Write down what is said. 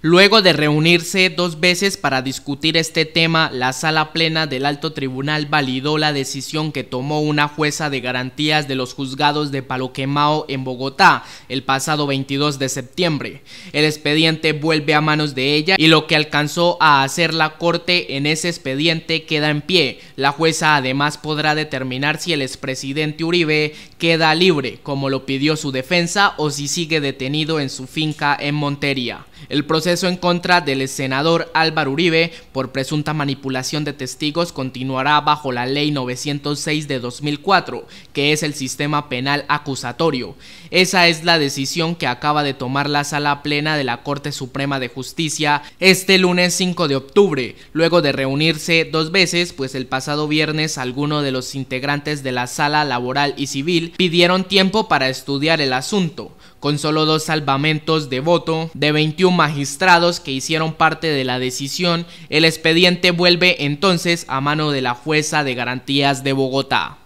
Luego de reunirse dos veces para discutir este tema, la sala plena del alto tribunal validó la decisión que tomó una jueza de garantías de los juzgados de Paloquemao en Bogotá el pasado 22 de septiembre. El expediente vuelve a manos de ella y lo que alcanzó a hacer la corte en ese expediente queda en pie. La jueza además podrá determinar si el expresidente Uribe queda libre, como lo pidió su defensa, o si sigue detenido en su finca en Montería. El proceso en contra del senador Álvaro Uribe por presunta manipulación de testigos continuará bajo la Ley 906 de 2004, que es el sistema penal acusatorio. Esa es la decisión que acaba de tomar la Sala Plena de la Corte Suprema de Justicia este lunes 5 de octubre, luego de reunirse dos veces, pues el pasado viernes algunos de los integrantes de la Sala Laboral y Civil pidieron tiempo para estudiar el asunto con solo dos salvamentos de voto de 21 magistrados que hicieron parte de la decisión, el expediente vuelve entonces a mano de la jueza de garantías de Bogotá.